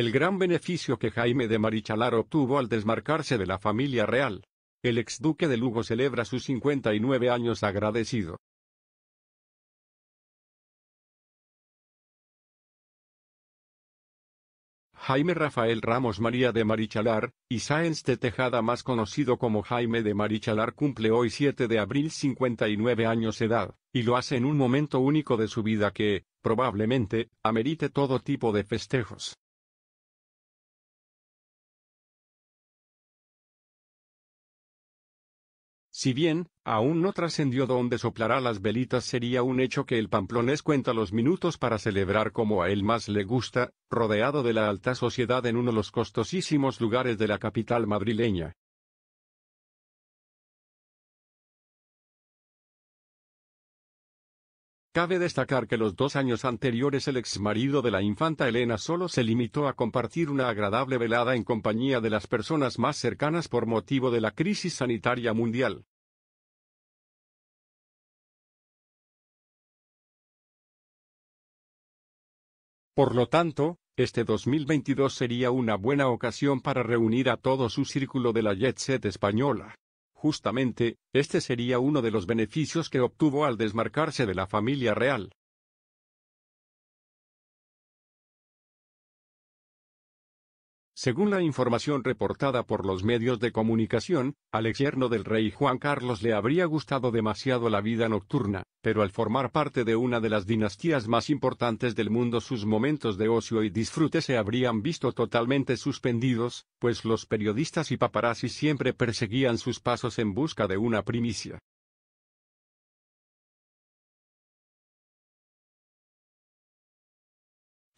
el gran beneficio que Jaime de Marichalar obtuvo al desmarcarse de la familia real. El exduque de Lugo celebra sus 59 años agradecido. Jaime Rafael Ramos María de Marichalar, y Sáenz de Tejada más conocido como Jaime de Marichalar cumple hoy 7 de abril 59 años de edad, y lo hace en un momento único de su vida que, probablemente, amerite todo tipo de festejos. Si bien, aún no trascendió dónde soplará las velitas sería un hecho que el pamplonés cuenta los minutos para celebrar como a él más le gusta, rodeado de la alta sociedad en uno de los costosísimos lugares de la capital madrileña. Cabe destacar que los dos años anteriores el exmarido de la infanta Elena solo se limitó a compartir una agradable velada en compañía de las personas más cercanas por motivo de la crisis sanitaria mundial. Por lo tanto, este 2022 sería una buena ocasión para reunir a todo su círculo de la jet set española. Justamente, este sería uno de los beneficios que obtuvo al desmarcarse de la familia real. Según la información reportada por los medios de comunicación, al exierno del rey Juan Carlos le habría gustado demasiado la vida nocturna, pero al formar parte de una de las dinastías más importantes del mundo sus momentos de ocio y disfrute se habrían visto totalmente suspendidos, pues los periodistas y paparazzi siempre perseguían sus pasos en busca de una primicia.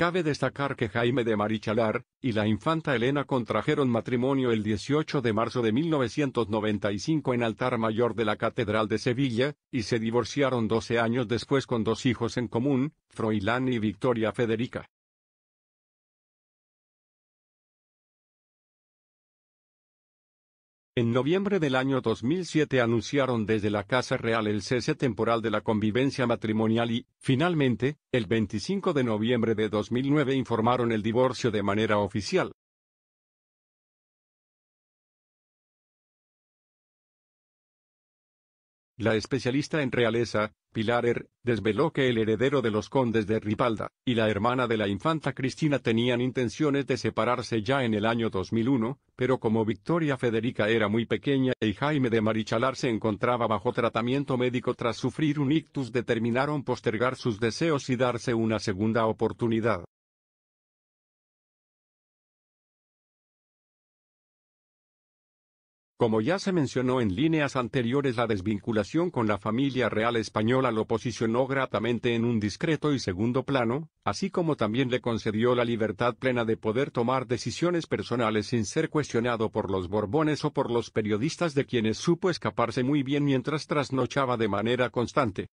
Cabe destacar que Jaime de Marichalar y la infanta Elena contrajeron matrimonio el 18 de marzo de 1995 en altar mayor de la Catedral de Sevilla, y se divorciaron 12 años después con dos hijos en común, Froilán y Victoria Federica. En noviembre del año 2007 anunciaron desde la Casa Real el cese temporal de la convivencia matrimonial y, finalmente, el 25 de noviembre de 2009 informaron el divorcio de manera oficial. La especialista en realeza, Pilar er, desveló que el heredero de los condes de Ripalda, y la hermana de la infanta Cristina tenían intenciones de separarse ya en el año 2001, pero como Victoria Federica era muy pequeña y Jaime de Marichalar se encontraba bajo tratamiento médico tras sufrir un ictus determinaron postergar sus deseos y darse una segunda oportunidad. Como ya se mencionó en líneas anteriores, la desvinculación con la familia real española lo posicionó gratamente en un discreto y segundo plano, así como también le concedió la libertad plena de poder tomar decisiones personales sin ser cuestionado por los Borbones o por los periodistas de quienes supo escaparse muy bien mientras trasnochaba de manera constante.